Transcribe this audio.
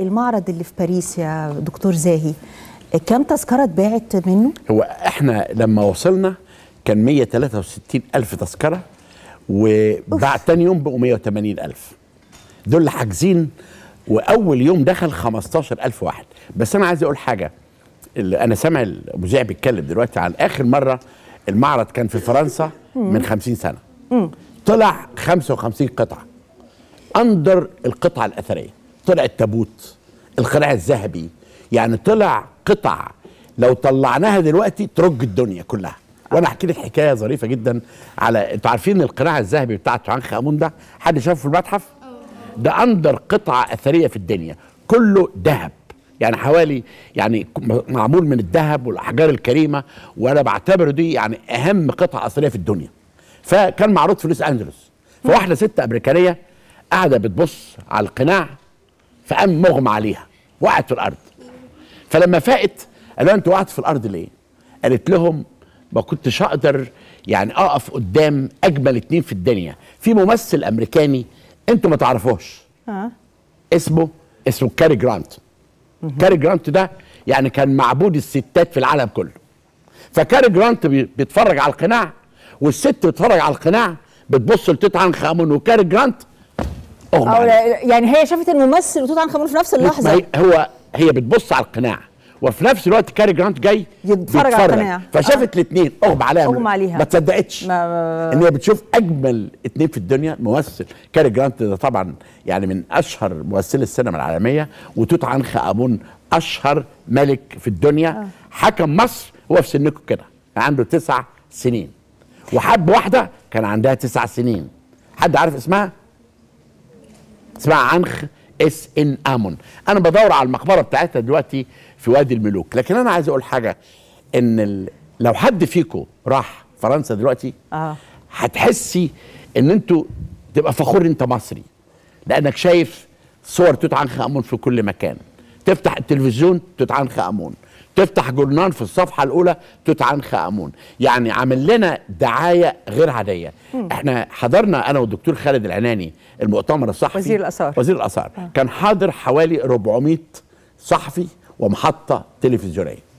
المعرض اللي في باريس يا دكتور زاهي كم تذكره اتباعت منه؟ هو احنا لما وصلنا كان 163 ألف تذكرة وبعد تاني يوم بقوا 180 ألف دول حاجزين وأول يوم دخل 15 ألف واحد بس أنا عايز أقول حاجة اللي أنا سامع المذيع بيتكلم دلوقتي عن آخر مرة المعرض كان في فرنسا من 50 سنة طلع 55 قطعة أندر القطعة الأثرية طلع التابوت القناع الذهبي يعني طلع قطع لو طلعناها دلوقتي ترج الدنيا كلها وانا احكي لك حكايه ظريفه جدا على انتوا عارفين القناع الذهبي بتاع عنخ امون ده حد شافه في المتحف ده اندر قطعه اثريه في الدنيا كله ذهب يعني حوالي يعني معمول من الذهب والاحجار الكريمه وانا بعتبره دي يعني اهم قطعه اثريه في الدنيا فكان معروض في لوس انجلوس فواحده ست امريكانيه قاعده بتبص على القناع فقام مغمى عليها وقعت في الارض فلما فاقت قالوا انت وقعت في الارض ليه قالت لهم ما كنتش اقدر يعني اقف قدام اجمل اتنين في الدنيا في ممثل امريكاني انتوا ما تعرفوش آه. اسمه اسمه كاري جرانت كاري جرانت ده يعني كان معبود الستات في العالم كله فكاري جرانت بيتفرج على القناع والست بتتفرج على القناع بتبص لتوت عنخ امون وكاري جرانت أو يعني هي شافت الممثل وتوت عنخ امون في نفس اللحظه هي هو هي بتبص على القناع وفي نفس الوقت كاري جرانت جاي يتفرج على القناع فشافت آه. الاثنين اغمى عليها اغمى عليها ما تصدقتش ما... ان هي بتشوف اجمل اثنين في الدنيا ممثل كاري جرانت ده طبعا يعني من اشهر ممثلي السينما العالميه وتوت عنخ امون اشهر ملك في الدنيا آه. حكم مصر هو في سنكم كده عنده تسع سنين وحب واحده كان عندها تسع سنين حد عارف اسمها اسمها عنخ اس ان امون انا بدور على المقبره بتاعتها دلوقتي في وادي الملوك لكن انا عايز اقول حاجه ان ال... لو حد فيكم راح فرنسا دلوقتي اه هتحسي ان انتوا تبقى فخور انت مصري لانك شايف صور توت عنخ امون في كل مكان تفتح التلفزيون توت عنخ امون تفتح جورنال في الصفحه الاولى توت عنخ امون يعني عامل لنا دعايه غير عاديه مم. احنا حضرنا انا والدكتور خالد العناني المؤتمر الصحفي وزير الاثار وزير الاثار آه. كان حاضر حوالي 400 صحفي ومحطه تلفزيونيه